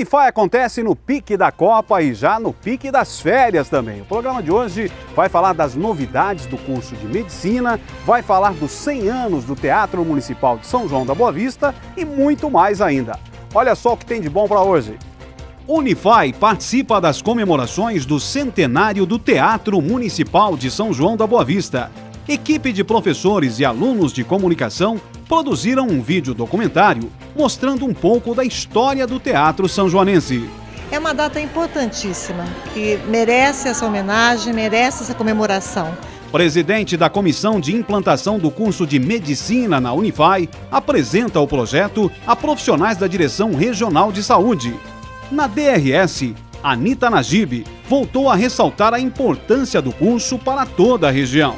Unify acontece no pique da Copa e já no pique das férias também. O programa de hoje vai falar das novidades do curso de medicina, vai falar dos 100 anos do Teatro Municipal de São João da Boa Vista e muito mais ainda. Olha só o que tem de bom para hoje. Unify participa das comemorações do centenário do Teatro Municipal de São João da Boa Vista. Equipe de professores e alunos de comunicação produziram um vídeo documentário mostrando um pouco da história do Teatro São Joanense. É uma data importantíssima, que merece essa homenagem, merece essa comemoração. Presidente da Comissão de Implantação do Curso de Medicina na Unifai, apresenta o projeto a profissionais da Direção Regional de Saúde. Na DRS, Anita Najib voltou a ressaltar a importância do curso para toda a região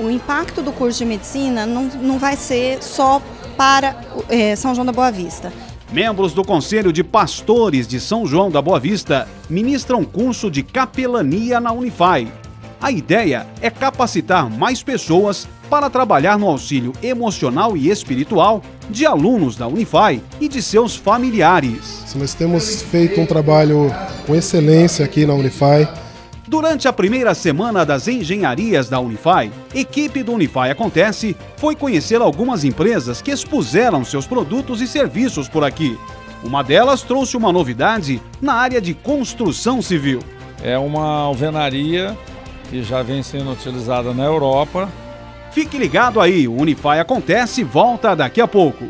o impacto do curso de medicina não, não vai ser só para é, São João da Boa Vista. Membros do Conselho de Pastores de São João da Boa Vista ministram curso de capelania na Unifai. A ideia é capacitar mais pessoas para trabalhar no auxílio emocional e espiritual de alunos da Unifai e de seus familiares. Nós temos feito um trabalho com excelência aqui na Unifai Durante a primeira semana das engenharias da Unify, equipe do Unify Acontece foi conhecer algumas empresas que expuseram seus produtos e serviços por aqui. Uma delas trouxe uma novidade na área de construção civil. É uma alvenaria que já vem sendo utilizada na Europa. Fique ligado aí, o Unify Acontece volta daqui a pouco.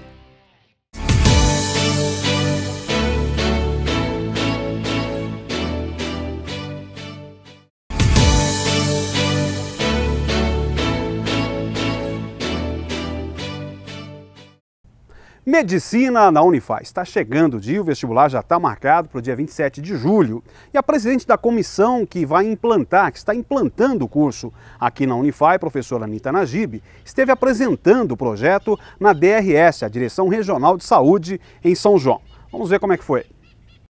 Medicina na Unifaz. Está chegando o dia, o vestibular já está marcado para o dia 27 de julho. E a presidente da comissão que vai implantar, que está implantando o curso aqui na Unifaz, professora Anitta Najib, esteve apresentando o projeto na DRS, a Direção Regional de Saúde, em São João. Vamos ver como é que foi.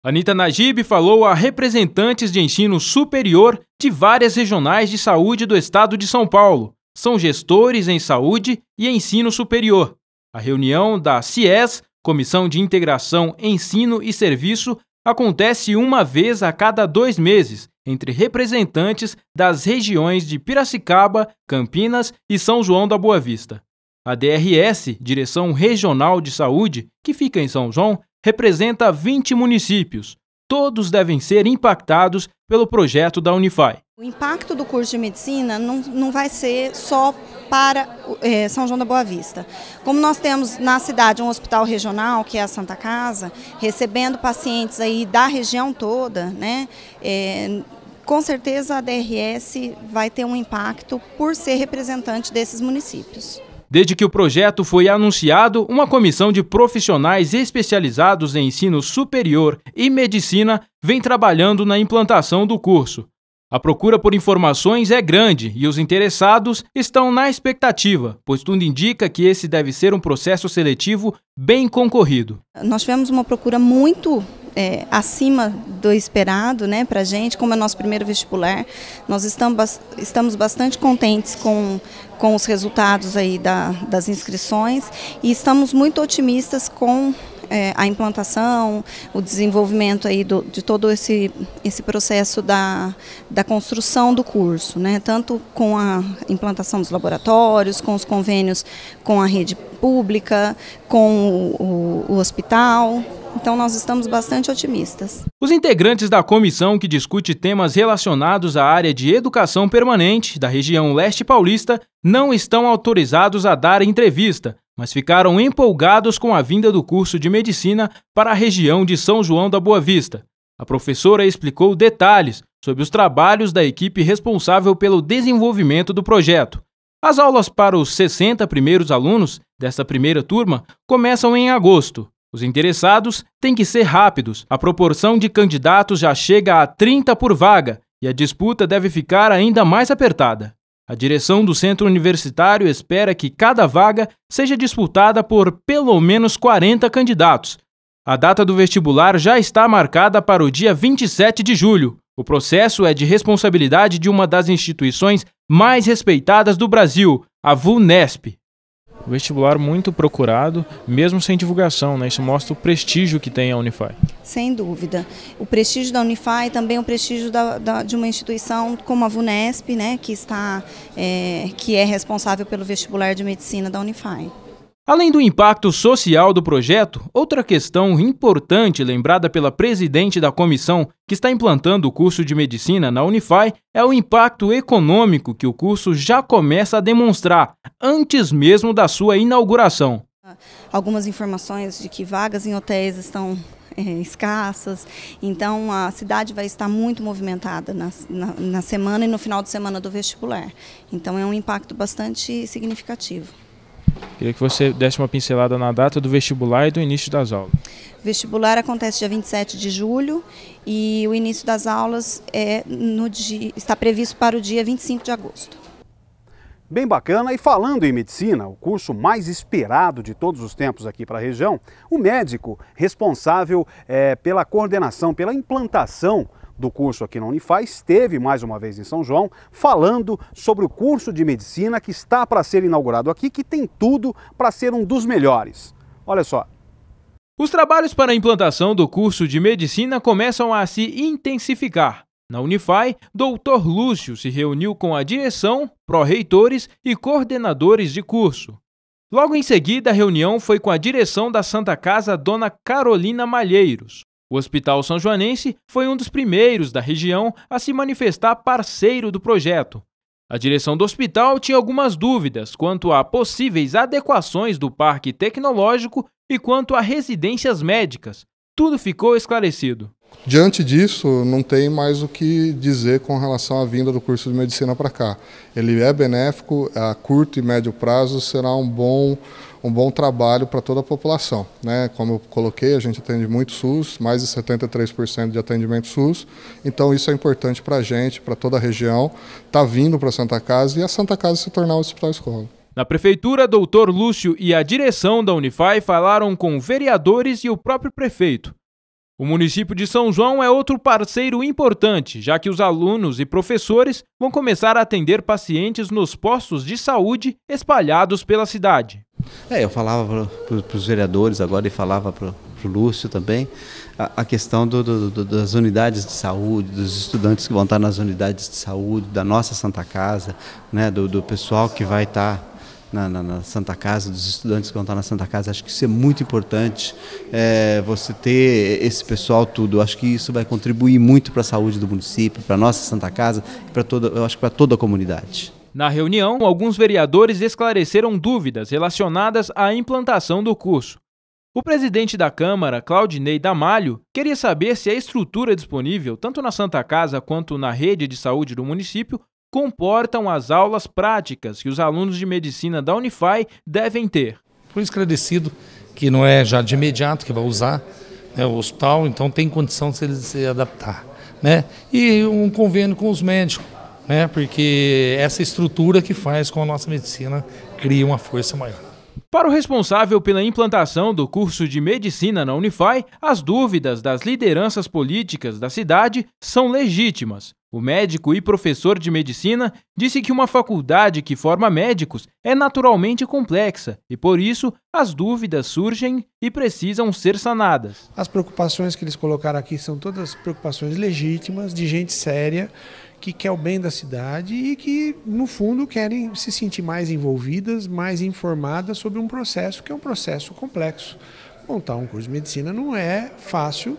Anitta Najib falou a representantes de ensino superior de várias regionais de saúde do estado de São Paulo. São gestores em saúde e ensino superior. A reunião da CIES, Comissão de Integração, Ensino e Serviço, acontece uma vez a cada dois meses entre representantes das regiões de Piracicaba, Campinas e São João da Boa Vista. A DRS, Direção Regional de Saúde, que fica em São João, representa 20 municípios. Todos devem ser impactados pelo projeto da Unify. O impacto do curso de medicina não, não vai ser só para é, São João da Boa Vista. Como nós temos na cidade um hospital regional, que é a Santa Casa, recebendo pacientes aí da região toda, né? É, com certeza a DRS vai ter um impacto por ser representante desses municípios. Desde que o projeto foi anunciado, uma comissão de profissionais especializados em ensino superior e medicina vem trabalhando na implantação do curso. A procura por informações é grande e os interessados estão na expectativa, pois tudo indica que esse deve ser um processo seletivo bem concorrido. Nós tivemos uma procura muito é, acima do esperado né, para a gente, como é nosso primeiro vestibular. Nós estamos, bastante contentes com, com os resultados aí da, das inscrições e estamos muito otimistas com é, a implantação, o desenvolvimento aí do, de todo esse, esse processo da, da construção do curso, né? tanto com a implantação dos laboratórios, com os convênios com a rede pública, com o, o, o hospital. Então nós estamos bastante otimistas. Os integrantes da comissão que discute temas relacionados à área de educação permanente da região leste paulista não estão autorizados a dar entrevista, mas ficaram empolgados com a vinda do curso de medicina para a região de São João da Boa Vista. A professora explicou detalhes sobre os trabalhos da equipe responsável pelo desenvolvimento do projeto. As aulas para os 60 primeiros alunos desta primeira turma começam em agosto. Os interessados têm que ser rápidos. A proporção de candidatos já chega a 30 por vaga e a disputa deve ficar ainda mais apertada. A direção do centro universitário espera que cada vaga seja disputada por pelo menos 40 candidatos. A data do vestibular já está marcada para o dia 27 de julho. O processo é de responsabilidade de uma das instituições mais respeitadas do Brasil, a VUNESP vestibular muito procurado, mesmo sem divulgação, né? Isso mostra o prestígio que tem a Unify. Sem dúvida. O prestígio da Unify também o prestígio da, da, de uma instituição como a VUNESP, né? Que, está, é, que é responsável pelo vestibular de medicina da Unify. Além do impacto social do projeto, outra questão importante lembrada pela presidente da comissão que está implantando o curso de medicina na Unify é o impacto econômico que o curso já começa a demonstrar antes mesmo da sua inauguração. Algumas informações de que vagas em hotéis estão é, escassas, então a cidade vai estar muito movimentada na, na, na semana e no final de semana do vestibular. Então é um impacto bastante significativo. Queria que você desse uma pincelada na data do vestibular e do início das aulas. O vestibular acontece dia 27 de julho e o início das aulas é no dia, está previsto para o dia 25 de agosto. Bem bacana, e falando em medicina, o curso mais esperado de todos os tempos aqui para a região, o médico responsável é, pela coordenação, pela implantação do curso aqui na Unifaz esteve mais uma vez em São João falando sobre o curso de medicina que está para ser inaugurado aqui, que tem tudo para ser um dos melhores. Olha só. Os trabalhos para a implantação do curso de medicina começam a se intensificar. Na Unify, Dr. Lúcio se reuniu com a direção, pró-reitores e coordenadores de curso. Logo em seguida, a reunião foi com a direção da Santa Casa, Dona Carolina Malheiros. O Hospital São Joanense foi um dos primeiros da região a se manifestar parceiro do projeto. A direção do hospital tinha algumas dúvidas quanto a possíveis adequações do parque tecnológico e quanto a residências médicas. Tudo ficou esclarecido. Diante disso, não tem mais o que dizer com relação à vinda do curso de medicina para cá. Ele é benéfico, a curto e médio prazo será um bom um bom trabalho para toda a população. Né? Como eu coloquei, a gente atende muito SUS, mais de 73% de atendimento SUS, então isso é importante para a gente, para toda a região, tá vindo para a Santa Casa e a Santa Casa se tornar um hospital escola. Na prefeitura, doutor Lúcio e a direção da Unify falaram com vereadores e o próprio prefeito. O município de São João é outro parceiro importante, já que os alunos e professores vão começar a atender pacientes nos postos de saúde espalhados pela cidade. É, eu falava para os vereadores agora e falava para o Lúcio também a, a questão do, do, das unidades de saúde, dos estudantes que vão estar nas unidades de saúde, da nossa Santa Casa, né, do, do pessoal que vai estar na, na, na, Santa Casa, dos estudantes que vão estar na Santa Casa. Acho que isso é muito importante, é, você ter esse pessoal tudo. Acho que isso vai contribuir muito para a saúde do município, para a nossa Santa Casa, para toda, eu acho que para toda a comunidade. Na reunião, alguns vereadores esclareceram dúvidas relacionadas à implantação do curso. O presidente da Câmara, Claudinei Damalho, queria saber se a estrutura disponível, tanto na Santa Casa quanto na rede de saúde do município, comportam as aulas práticas que os alunos de medicina da Unify devem ter. Por esclarecido que não é já de imediato que vai usar né, o hospital, então tem condição de se adaptar. Né? E um convênio com os médicos, né? porque essa estrutura que faz com a nossa medicina cria uma força maior. Para o responsável pela implantação do curso de medicina na Unify, as dúvidas das lideranças políticas da cidade são legítimas. O médico e professor de medicina disse que uma faculdade que forma médicos é naturalmente complexa e, por isso, as dúvidas surgem e precisam ser sanadas. As preocupações que eles colocaram aqui são todas preocupações legítimas, de gente séria, que quer o bem da cidade e que, no fundo, querem se sentir mais envolvidas, mais informadas sobre um processo que é um processo complexo. Montar um curso de medicina não é fácil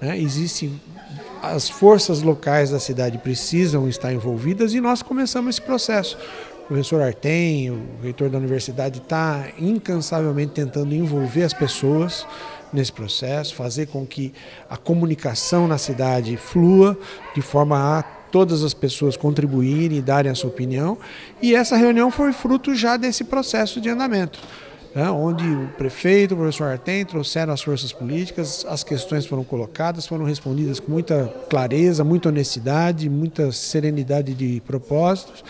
né? Existem as forças locais da cidade precisam estar envolvidas e nós começamos esse processo. O professor Artem, o reitor da universidade, está incansavelmente tentando envolver as pessoas nesse processo, fazer com que a comunicação na cidade flua de forma a todas as pessoas contribuírem e darem a sua opinião. E essa reunião foi fruto já desse processo de andamento né, onde o prefeito, o professor Artem trouxeram as forças políticas, as questões foram colocadas, foram respondidas com muita clareza, muita honestidade, muita serenidade de propósitos.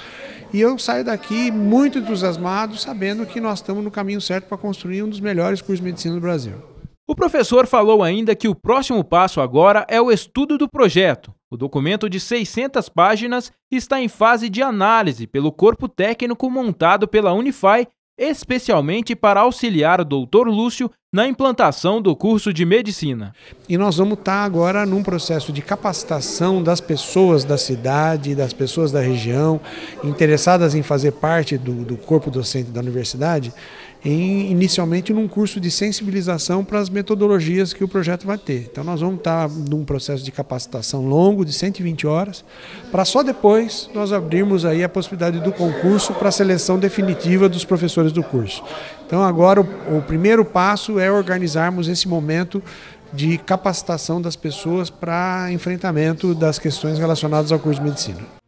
E eu saio daqui muito entusiasmado, sabendo que nós estamos no caminho certo para construir um dos melhores cursos de medicina do Brasil. O professor falou ainda que o próximo passo agora é o estudo do projeto. O documento de 600 páginas está em fase de análise pelo corpo técnico montado pela Unify especialmente para auxiliar o Dr. Lúcio na implantação do curso de medicina. E nós vamos estar tá agora num processo de capacitação das pessoas da cidade, das pessoas da região, interessadas em fazer parte do, do corpo docente da universidade, em, inicialmente num curso de sensibilização para as metodologias que o projeto vai ter. Então nós vamos estar num processo de capacitação longo de 120 horas, para só depois nós abrirmos aí a possibilidade do concurso para a seleção definitiva dos professores do curso. Então agora o, o primeiro passo é organizarmos esse momento de capacitação das pessoas para enfrentamento das questões relacionadas ao curso de medicina.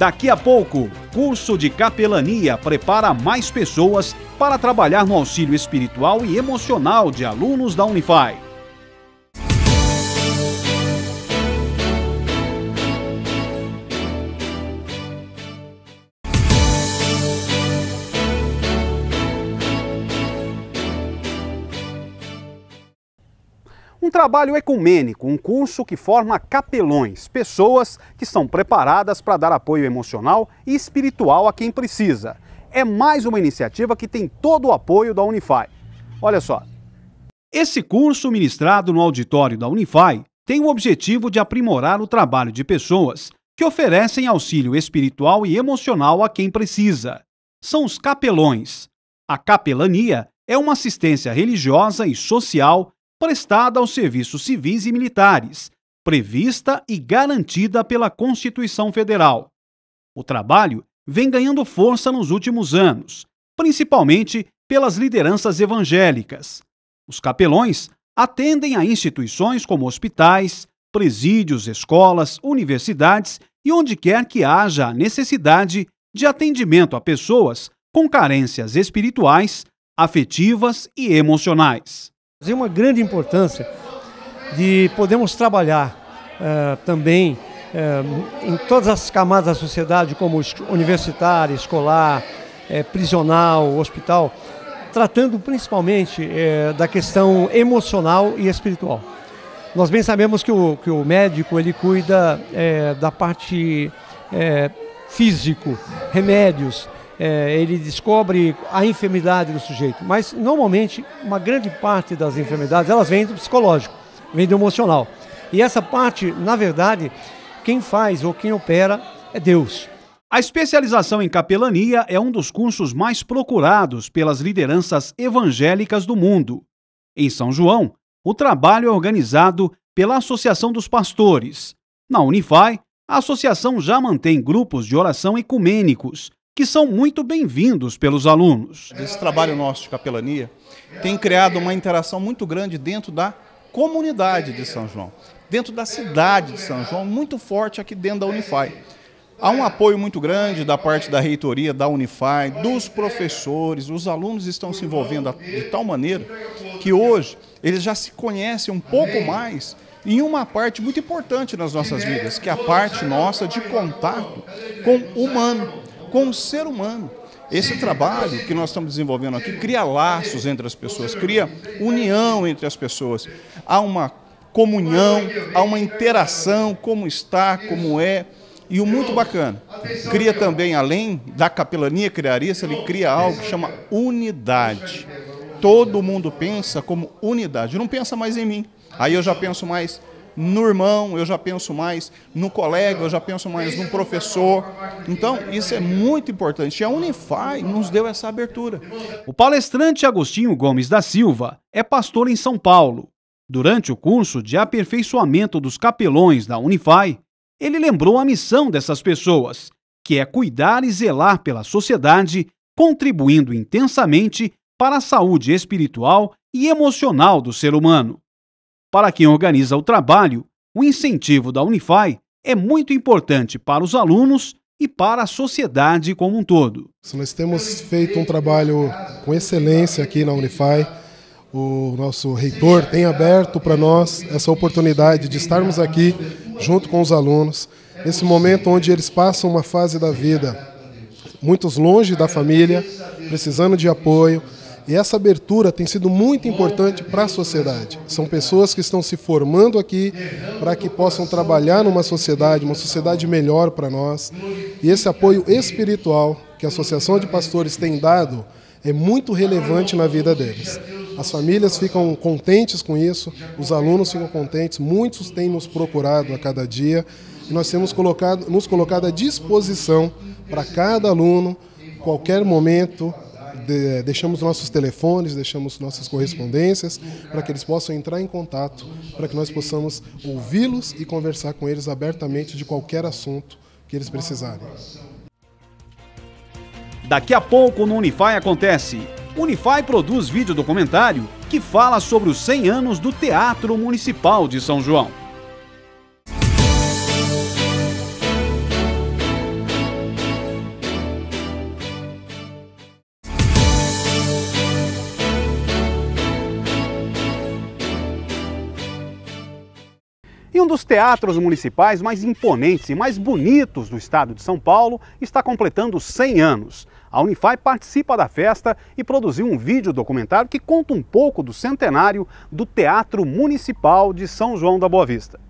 Daqui a pouco, curso de capelania prepara mais pessoas para trabalhar no auxílio espiritual e emocional de alunos da Unify. trabalho ecumênico, um curso que forma capelões, pessoas que são preparadas para dar apoio emocional e espiritual a quem precisa. É mais uma iniciativa que tem todo o apoio da Unify. Olha só. Esse curso, ministrado no auditório da Unify, tem o objetivo de aprimorar o trabalho de pessoas que oferecem auxílio espiritual e emocional a quem precisa. São os capelões. A capelania é uma assistência religiosa e social prestada aos serviços civis e militares, prevista e garantida pela Constituição Federal. O trabalho vem ganhando força nos últimos anos, principalmente pelas lideranças evangélicas. Os capelões atendem a instituições como hospitais, presídios, escolas, universidades e onde quer que haja a necessidade de atendimento a pessoas com carências espirituais, afetivas e emocionais. Tem uma grande importância de podermos trabalhar eh, também eh, em todas as camadas da sociedade, como universitária, escolar, eh, prisional, hospital, tratando principalmente da questão emocional e espiritual. Nós bem sabemos que o, que o médico ele cuida da parte físico, remédios, é, ele descobre a enfermidade do sujeito. Mas, normalmente, uma grande parte das enfermidades, elas vêm do psicológico, vêm do emocional. E essa parte, na verdade, quem faz ou quem opera é Deus. A especialização em capelania é um dos cursos mais procurados pelas lideranças evangélicas do mundo. Em São João, o trabalho é organizado pela Associação dos Pastores. Na Unify, a associação já mantém grupos de oração ecumênicos, que são muito bem-vindos pelos alunos. Esse trabalho nosso de capelania tem criado uma interação muito grande dentro da comunidade de São João, dentro da cidade de São João, muito forte aqui dentro da Unify. Há um apoio muito grande da parte da reitoria, da Unify, dos professores, os alunos estão se envolvendo de tal maneira que hoje eles já se conhecem um pouco mais em uma parte muito importante nas nossas vidas, que é a parte nossa de contato com o humano com o ser humano. Esse trabalho que nós estamos desenvolvendo aqui cria laços entre as pessoas, cria união entre as pessoas. Há uma comunhão, há uma interação, como está, como é. E o muito bacana, cria também, além da capelania criarista, ele cria algo que chama unidade. Todo mundo pensa como unidade, não pensa mais em mim. Aí eu já penso mais no irmão, eu já penso mais no colega, eu já penso mais no professor. Então, isso é muito importante. E a Unify nos deu essa abertura. O palestrante Agostinho Gomes da Silva é pastor em São Paulo. Durante o curso de aperfeiçoamento dos capelões da Unify, ele lembrou a missão dessas pessoas, que é cuidar e zelar pela sociedade, contribuindo intensamente para a saúde espiritual e emocional do ser humano. Para quem organiza o trabalho, o incentivo da Unify é muito importante para os alunos e para a sociedade como um todo. Nós temos feito um trabalho com excelência aqui na Unify. O nosso reitor tem aberto para nós essa oportunidade de estarmos aqui junto com os alunos, nesse momento onde eles passam uma fase da vida muitos longe da família, precisando de apoio, e essa abertura tem sido muito importante para a sociedade. São pessoas que estão se formando aqui para que possam trabalhar numa sociedade, uma sociedade melhor para nós. E esse apoio espiritual que a Associação de Pastores tem dado é muito relevante na vida deles. As famílias ficam contentes com isso, os alunos ficam contentes, muitos têm nos procurado a cada dia e nós temos colocado, nos colocado à disposição para cada aluno, qualquer momento, de, deixamos nossos telefones, deixamos nossas correspondências para que eles possam entrar em contato, para que nós possamos ouvi-los e conversar com eles abertamente de qualquer assunto que eles precisarem. Daqui a pouco no Unify acontece. Unify produz vídeo documentário que fala sobre os 100 anos do Teatro Municipal de São João. um dos teatros municipais mais imponentes e mais bonitos do estado de São Paulo está completando 100 anos. A Unify participa da festa e produziu um vídeo documentário que conta um pouco do centenário do Teatro Municipal de São João da Boa Vista.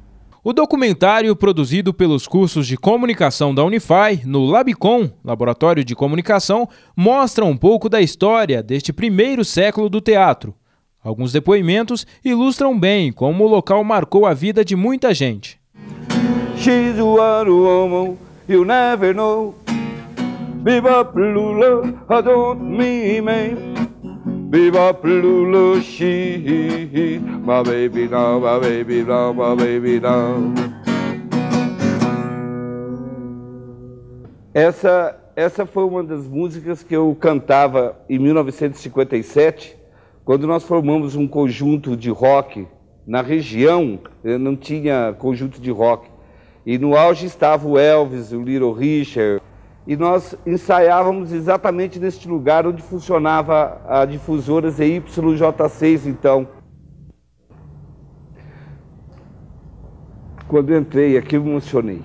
O documentário, produzido pelos cursos de comunicação da Unify, no Labicom, Laboratório de Comunicação, mostra um pouco da história deste primeiro século do teatro. Alguns depoimentos ilustram bem como o local marcou a vida de muita gente. She's a woman, you never know. Viva Lula, I don't mean me. Viva Lula, she, my baby now, my baby now, my baby now. Essa, essa foi uma das músicas que eu cantava em 1957 quando nós formamos um conjunto de rock, na região eh, não tinha conjunto de rock. E no auge estava o Elvis, o Little Richard. E nós ensaiávamos exatamente neste lugar onde funcionava a difusora ZYJ6, então. Quando entrei aqui, me emocionei.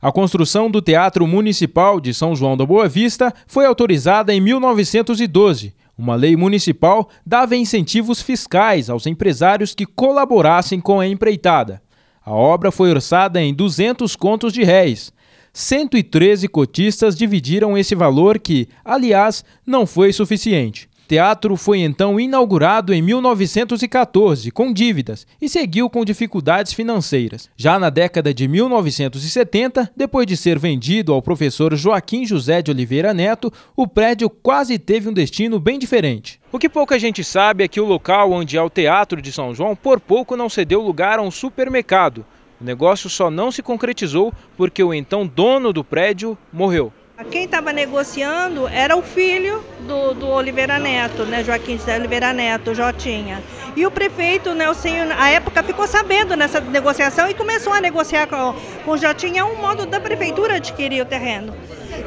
A construção do Teatro Municipal de São João da Boa Vista foi autorizada em 1912, uma lei municipal dava incentivos fiscais aos empresários que colaborassem com a empreitada. A obra foi orçada em 200 contos de réis. 113 cotistas dividiram esse valor que, aliás, não foi suficiente teatro foi então inaugurado em 1914, com dívidas, e seguiu com dificuldades financeiras. Já na década de 1970, depois de ser vendido ao professor Joaquim José de Oliveira Neto, o prédio quase teve um destino bem diferente. O que pouca gente sabe é que o local onde é o Teatro de São João por pouco não cedeu lugar a um supermercado. O negócio só não se concretizou porque o então dono do prédio morreu. Quem estava negociando era o filho do, do Oliveira Neto, né, Joaquim José Oliveira Neto, Jotinha. E o prefeito, Nelson, né, à época, ficou sabendo nessa negociação e começou a negociar com, com o Jotinha um modo da prefeitura adquirir o terreno.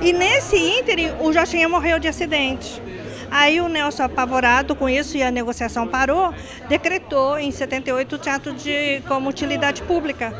E nesse ínterim, o Jotinha morreu de acidente. Aí o Nelson, apavorado com isso e a negociação parou, decretou em 78 o teatro de, como utilidade pública.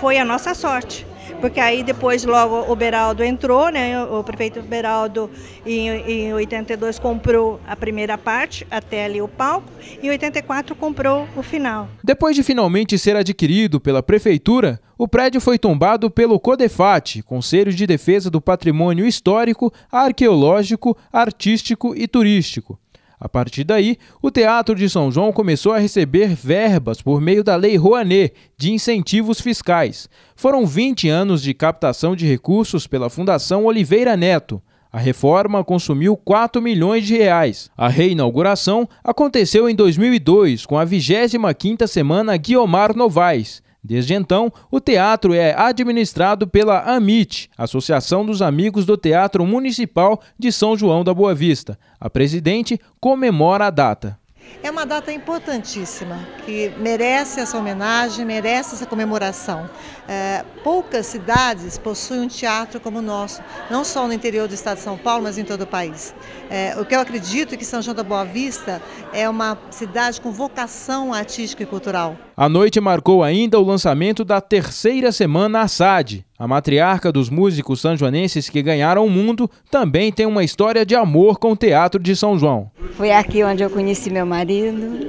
Foi a nossa sorte porque aí depois logo o Beraldo entrou, né? O prefeito Beraldo em, em 82 comprou a primeira parte, até ali o palco, e em 84 comprou o final. Depois de finalmente ser adquirido pela prefeitura, o prédio foi tombado pelo CODEFAT, Conselho de Defesa do Patrimônio Histórico, Arqueológico, Artístico e Turístico. A partir daí, o Teatro de São João começou a receber verbas por meio da Lei Rouanet de incentivos fiscais. Foram 20 anos de captação de recursos pela Fundação Oliveira Neto. A reforma consumiu 4 milhões de reais. A reinauguração aconteceu em 2002 com a 25ª semana Guiomar Novaes. Desde então, o teatro é administrado pela AMIT, Associação dos Amigos do Teatro Municipal de São João da Boa Vista. A presidente comemora a data. É uma data importantíssima, que merece essa homenagem, merece essa comemoração. É, poucas cidades possuem um teatro como o nosso, não só no interior do estado de São Paulo, mas em todo o país. É, o que eu acredito é que São João da Boa Vista é uma cidade com vocação artística e cultural. A noite marcou ainda o lançamento da terceira semana Assad. A matriarca dos músicos sanjoanenses que ganharam o mundo também tem uma história de amor com o Teatro de São João. Foi aqui onde eu conheci meu marido.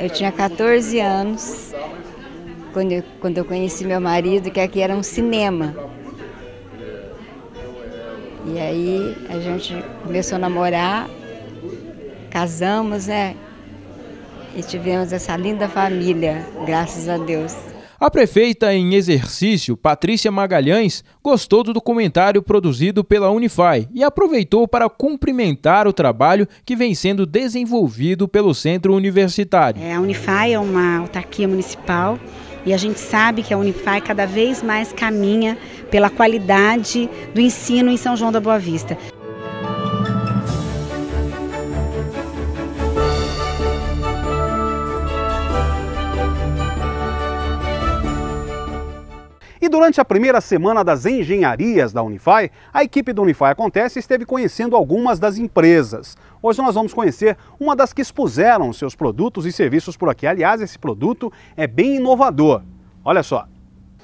Eu tinha 14 anos quando eu, quando eu conheci meu marido, que aqui era um cinema. E aí a gente começou a namorar, casamos, né? E tivemos essa linda família, graças a Deus. A prefeita em exercício, Patrícia Magalhães, gostou do documentário produzido pela Unify e aproveitou para cumprimentar o trabalho que vem sendo desenvolvido pelo centro universitário. É, a Unify é uma autarquia municipal e a gente sabe que a Unifai cada vez mais caminha pela qualidade do ensino em São João da Boa Vista. E durante a primeira semana das engenharias da Unify, a equipe do Unify Acontece esteve conhecendo algumas das empresas. Hoje nós vamos conhecer uma das que expuseram seus produtos e serviços por aqui. Aliás, esse produto é bem inovador. Olha só.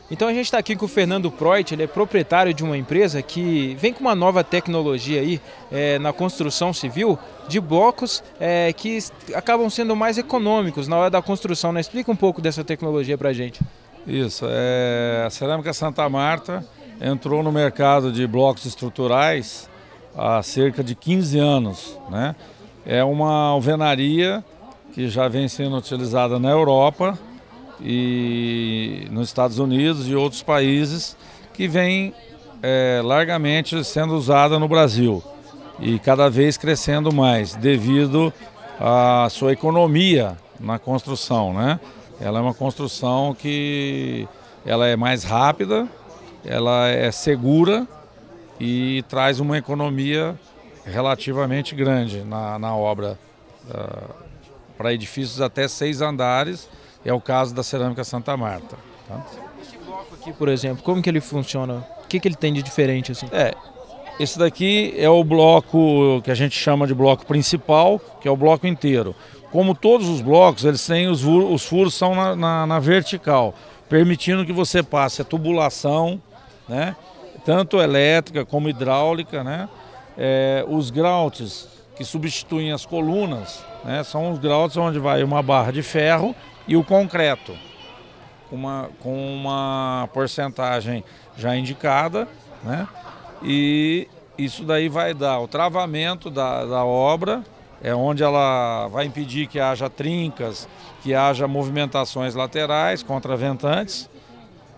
Então a gente está aqui com o Fernando Proit, ele é proprietário de uma empresa que vem com uma nova tecnologia aí é, na construção civil de blocos é, que acabam sendo mais econômicos na hora da construção. Né? Explica um pouco dessa tecnologia para a gente. Isso, é, a Cerâmica Santa Marta entrou no mercado de blocos estruturais há cerca de 15 anos. Né? É uma alvenaria que já vem sendo utilizada na Europa e nos Estados Unidos e outros países que vem é, largamente sendo usada no Brasil e cada vez crescendo mais devido à sua economia na construção, né? Ela é uma construção que ela é mais rápida, ela é segura e traz uma economia relativamente grande na, na obra. Uh, para edifícios até seis andares, é o caso da Cerâmica Santa Marta. Tá? Esse bloco aqui, por exemplo, como que ele funciona? O que, que ele tem de diferente? Assim? É, esse daqui é o bloco que a gente chama de bloco principal, que é o bloco inteiro. Como todos os blocos, eles têm os, os furos são na, na, na vertical, permitindo que você passe a tubulação, né? tanto elétrica como hidráulica, né? É, os grautes que substituem as colunas, né? são os grautes onde vai uma barra de ferro e o concreto, uma, com uma porcentagem já indicada, né? e isso daí vai dar o travamento da, da obra, é onde ela vai impedir que haja trincas, que haja movimentações laterais, contraventantes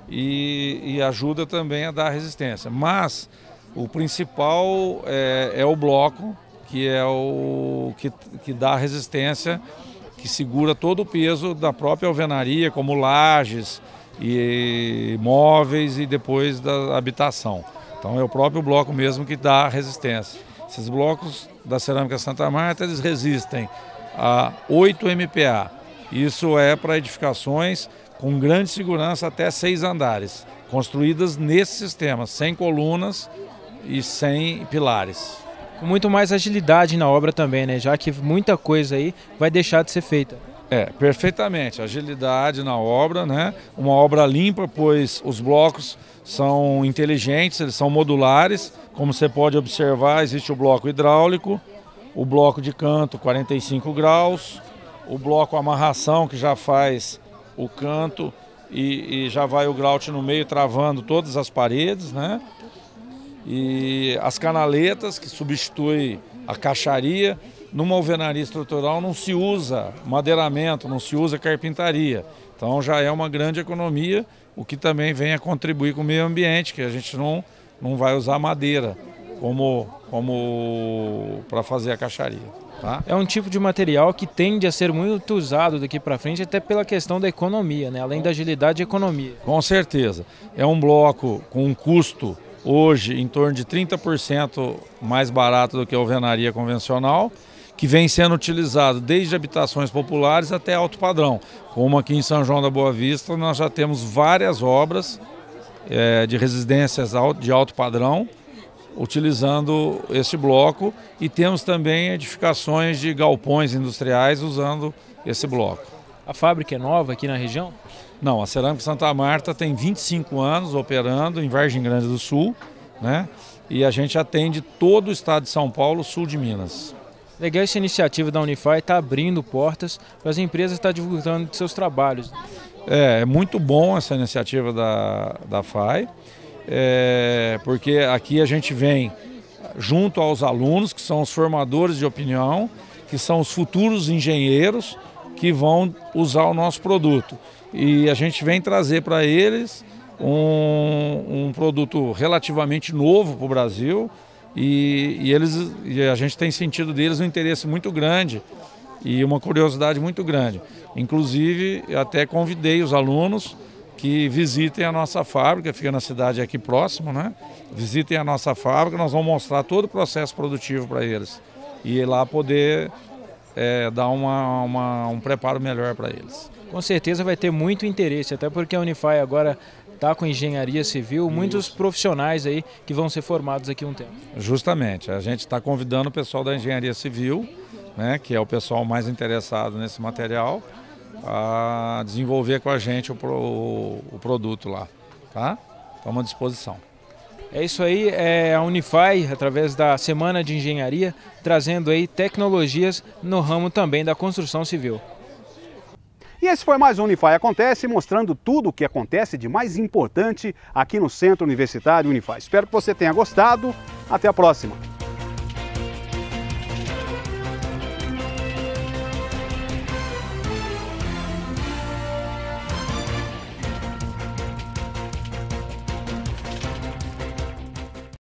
e, e ajuda também a dar resistência. Mas o principal é, é o bloco, que é o que, que dá resistência, que segura todo o peso da própria alvenaria, como lajes e móveis e depois da habitação. Então é o próprio bloco mesmo que dá resistência. Esses blocos da cerâmica Santa Marta, eles resistem a 8 MPa. Isso é para edificações com grande segurança até seis andares, construídas nesse sistema, sem colunas e sem pilares. Com muito mais agilidade na obra também, né? Já que muita coisa aí vai deixar de ser feita. É, perfeitamente. Agilidade na obra, né? Uma obra limpa, pois os blocos são inteligentes, eles são modulares, como você pode observar, existe o bloco hidráulico, o bloco de canto 45 graus, o bloco amarração que já faz o canto e, e já vai o grout no meio travando todas as paredes, né? E as canaletas que substitui a caixaria. Numa alvenaria estrutural não se usa madeiramento, não se usa carpintaria. Então já é uma grande economia, o que também vem a contribuir com o meio ambiente, que a gente não não vai usar madeira como, como para fazer a caixaria. Tá? É um tipo de material que tende a ser muito usado daqui para frente, até pela questão da economia, né? além da agilidade e economia. Com certeza. É um bloco com um custo hoje em torno de 30% mais barato do que a alvenaria convencional, que vem sendo utilizado desde habitações populares até alto padrão. Como aqui em São João da Boa Vista, nós já temos várias obras é, de residências de alto padrão, utilizando esse bloco, e temos também edificações de galpões industriais usando esse bloco. A fábrica é nova aqui na região? Não, a Cerâmica Santa Marta tem 25 anos operando em Vargem Grande do Sul, né? E a gente atende todo o estado de São Paulo, sul de Minas. Legal essa iniciativa da Unify, está abrindo portas para as empresas estar tá divulgando seus trabalhos. É, é muito bom essa iniciativa da, da FAI, é, porque aqui a gente vem junto aos alunos, que são os formadores de opinião, que são os futuros engenheiros que vão usar o nosso produto. E a gente vem trazer para eles um, um, produto relativamente novo para o Brasil e, e, eles, e a gente tem sentido deles um interesse muito grande e uma curiosidade muito grande. Inclusive, até convidei os alunos que visitem a nossa fábrica, fica na cidade aqui próximo, né? Visitem a nossa fábrica, nós vamos mostrar todo o processo produtivo para eles. E lá poder é, dar uma, uma, um preparo melhor para eles. Com certeza vai ter muito interesse, até porque a Unify agora está com engenharia civil, Isso. muitos profissionais aí que vão ser formados aqui um tempo. Justamente, a gente está convidando o pessoal da engenharia civil né, que é o pessoal mais interessado nesse material, a desenvolver com a gente o, pro, o produto lá. Tá? Estamos à disposição. É isso aí, é a Unify, através da Semana de Engenharia, trazendo aí tecnologias no ramo também da construção civil. E esse foi mais um Unify Acontece, mostrando tudo o que acontece de mais importante aqui no Centro Universitário Unify. Espero que você tenha gostado. Até a próxima.